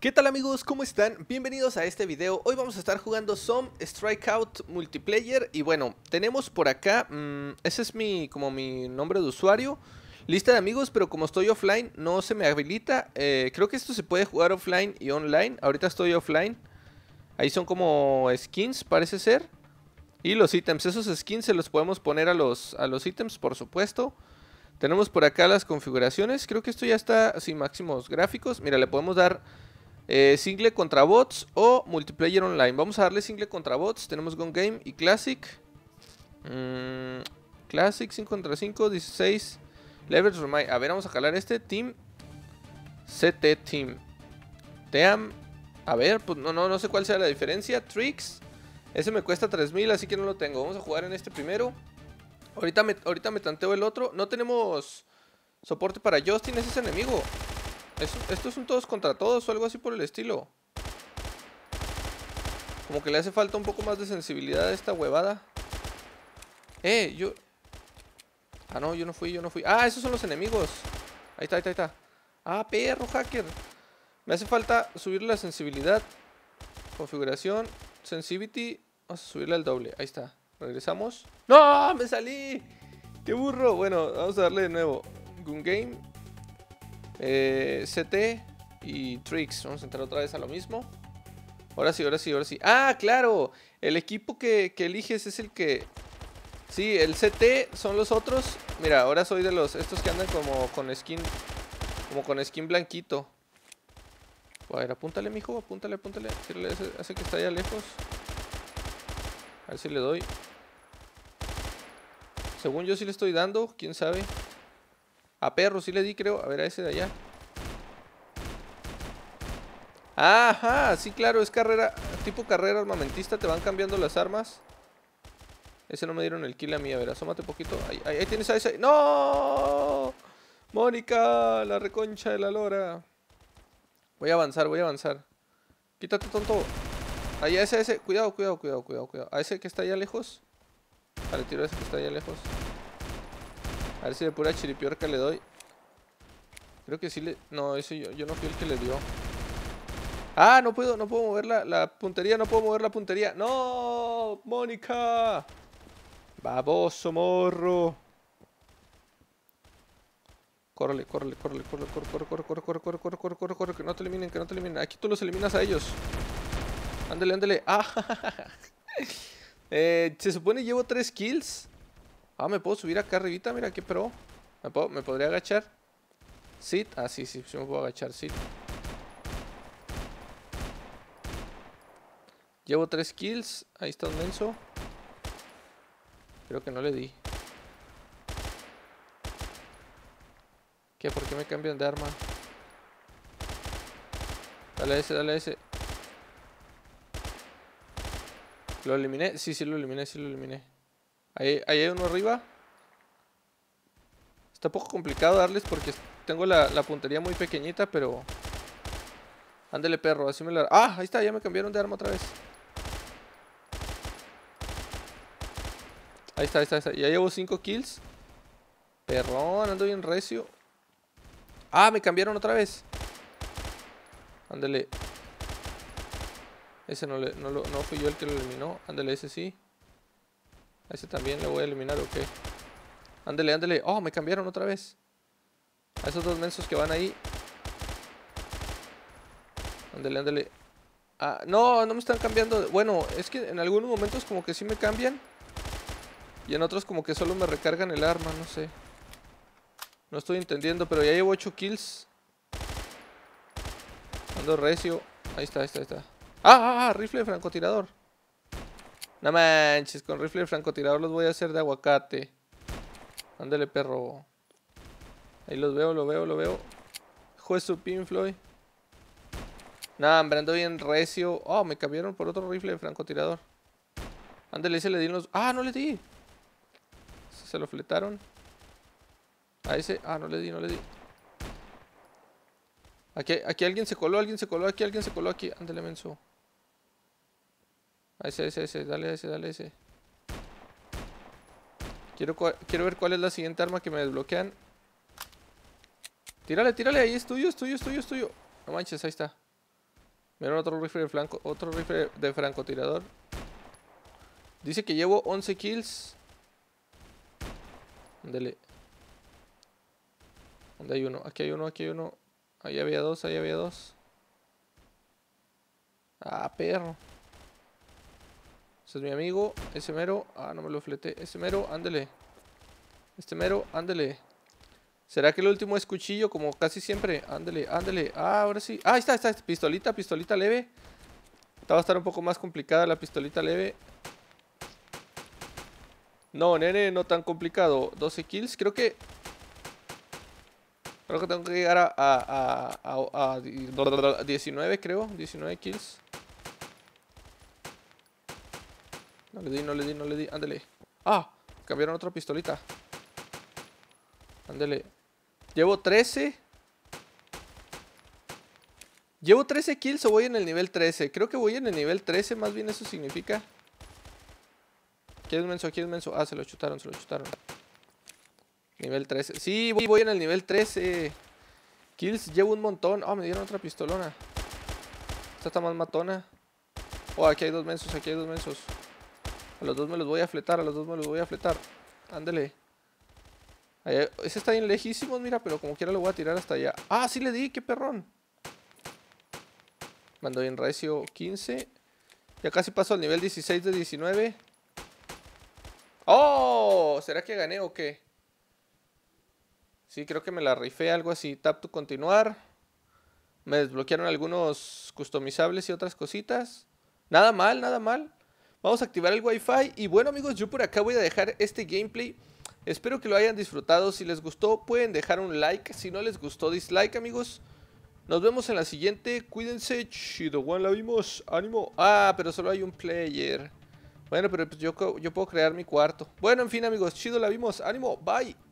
¿Qué tal amigos? ¿Cómo están? Bienvenidos a este video. Hoy vamos a estar jugando Some Strikeout Multiplayer y bueno, tenemos por acá, mm, ese es mi como mi nombre de usuario, lista de amigos, pero como estoy offline no se me habilita. Eh, creo que esto se puede jugar offline y online. Ahorita estoy offline. Ahí son como skins, parece ser. Y los ítems, esos skins se los podemos poner a los, a los ítems, por supuesto. Tenemos por acá las configuraciones, creo que esto ya está sin máximos gráficos. Mira, le podemos dar eh, single contra bots o multiplayer online. Vamos a darle single contra bots. Tenemos Gone Game y Classic. Mm, classic 5 contra 5, 16. levels Remind. A ver, vamos a calar este. Team. CT Team. Team. A ver, pues no, no, no sé cuál sea la diferencia. Tricks. Ese me cuesta 3000, así que no lo tengo. Vamos a jugar en este primero. Ahorita me, ahorita me tanteo el otro. No tenemos soporte para Justin, ese es enemigo. ¿Es, ¿Estos son todos contra todos o algo así por el estilo? Como que le hace falta un poco más de sensibilidad a esta huevada. Eh, yo... Ah, no, yo no fui, yo no fui. Ah, esos son los enemigos. Ahí está, ahí está, ahí está. Ah, perro, hacker. Me hace falta subir la sensibilidad. Configuración. Sensibility. Vamos a subirla al doble. Ahí está. Regresamos. ¡No! ¡Me salí! ¡Qué burro! Bueno, vamos a darle de nuevo. Gun Game. Eh, CT y Tricks. Vamos a entrar otra vez a lo mismo. Ahora sí, ahora sí, ahora sí. ¡Ah, claro! El equipo que, eliges es el que... Sí, el CT son los otros. Mira, ahora soy de los... Estos que andan como con skin... Como con skin blanquito. A ver, apúntale, mijo, apúntale, apúntale. hace que está allá lejos. A ver si le doy. Según yo sí le estoy dando, quién sabe. A perro sí le di, creo. A ver, a ese de allá. Ajá, sí, claro, es carrera. Tipo carrera armamentista, te van cambiando las armas. Ese no me dieron el kill a mí. A ver, asómate un poquito. Ahí, tienes a ese. ¡No! Mónica, la reconcha de la lora. Voy a avanzar, voy a avanzar. Quítate, tonto. Ahí, a ese, a ese. Cuidado, cuidado, cuidado, cuidado, cuidado. A ese que está allá lejos. Vale, ah, tiro a ese que está allá lejos. A ver si de pura chiripiorca le doy. Creo que sí le... No, ese yo, yo no fui el que le dio. Ah, no puedo, no puedo mover la, puntería, no puedo mover la puntería. ¡No! ¡Mónica! ¡Baboso, morro! Córrele, córrele, córrele, corre, corre, corre, corre, corre, corre, corre, corre, corre, corre, que no te eliminen, que no te eliminen. Aquí tú los eliminas a ellos. Ándale, ándale. se supone llevo tres kills. Ah, me puedo subir acá arribita, mira qué pro. ¿Me, podría agachar? Sit. Ah, sí, sí, sí me puedo agachar, sit. Llevo tres kills. Ahí está un menso. Creo que no le di. ¿Qué? ¿Por qué me cambian de arma? Dale a ese, dale a ese. ¿Lo eliminé? Sí, sí lo eliminé, sí lo eliminé. Ahí, hay uno arriba. Está un poco complicado darles porque tengo la, puntería muy pequeñita, pero... Ándele perro, así me ¡Ah! Ahí está, ya me cambiaron de arma otra vez. Ahí está, ahí está, ahí está. Ya llevo 5 kills. Perrón, ando bien recio. ¡Ah! Me cambiaron otra vez. Ándele. Ese no, le, no fui yo el que lo eliminó. Ándele, ese sí. A ese también le voy a eliminar ok. Ándele, ándele. Oh, me cambiaron otra vez. A esos dos mensos que van ahí. Ándele, ándele. Ah, no, no me están cambiando. Bueno, es que en algunos momentos como que sí me cambian. Y en otros como que solo me recargan el arma, no sé. No estoy entendiendo, pero ya llevo 8 kills. Ando recio. Ahí está, ahí está, ahí está. ¡Ah, ah, ah! Rifle de francotirador. No manches, con rifle francotirador los voy a hacer de aguacate. Ándale, perro. Ahí los veo, lo veo, lo veo. Juez su pin, Floyd. Nah, hombre, ando bien recio. Oh, me cambiaron por otro rifle de francotirador. Ándale, ese le di los... ¡Ah, no le di! Se lo fletaron. A ese... Ah, no le di, no le di. Aquí, aquí alguien se coló, alguien se coló, aquí alguien se coló, aquí. Ándale, menso. Ese, ese, ese, dale ese, dale ese. Quiero, quiero ver cuál es la siguiente arma que me desbloquean. Tírale, tírale, ahí es tuyo, es tuyo, es tuyo, es tuyo. No manches, ahí está. Mira otro rifle de flanco, otro rifle de francotirador. Dice que llevo 11 kills. Dele. ¿Dónde hay uno? Aquí hay uno, aquí hay uno. Ahí había dos, ahí había dos. Ah, perro. Ese es mi amigo. Ese mero. Ah, no me lo flete. Ese mero, ándele. Este mero, ándele. ¿Será que el último es cuchillo? Como casi siempre. Ándele, ándele. Ah, ahora sí. Ah, ahí está, ahí está. Pistolita, pistolita leve. Esta va a estar un poco más complicada la pistolita leve. No, nene, no tan complicado. 12 kills. Creo que Creo que tengo que llegar a, a, a, a, 19, creo. 19 kills. No le di, no le di, no le di. Ándele. ¡Ah! Cambiaron otra pistolita. Ándele. Llevo 13. Llevo 13 kills o voy en el nivel 13. Creo que voy en el nivel 13. Más bien eso significa. es menso? es menso? Ah, se lo chutaron, se lo chutaron. Nivel 13. Sí, voy, voy en el nivel 13. Kills llevo un montón. Ah, me dieron otra pistolona. Esta está más matona. Oh, aquí hay dos mensos, aquí hay dos mensos. A los dos me los voy a fletar, a los dos me los voy a fletar. Ándele ese está bien lejísimo, mira, pero como quiera lo voy a tirar hasta allá. ¡Ah, sí le di! ¡Qué perrón! Mando bien recio 15. Ya casi paso al nivel 16 de 19. ¡Oh! ¿Será que gané o qué? Sí, creo que me la rifé, algo así. Tap to continuar. Me desbloquearon algunos customizables y otras cositas. Nada mal, nada mal. Vamos a activar el Wi-Fi y bueno amigos, yo por acá voy a dejar este gameplay. Espero que lo hayan disfrutado, si les gustó pueden dejar un like, si no les gustó dislike amigos. Nos vemos en la siguiente, cuídense, chido, Juan, la vimos, ánimo. Ah, pero solo hay un player. Bueno, pero pues yo, yo puedo crear mi cuarto. Bueno, en fin amigos, chido, la vimos, ánimo, bye.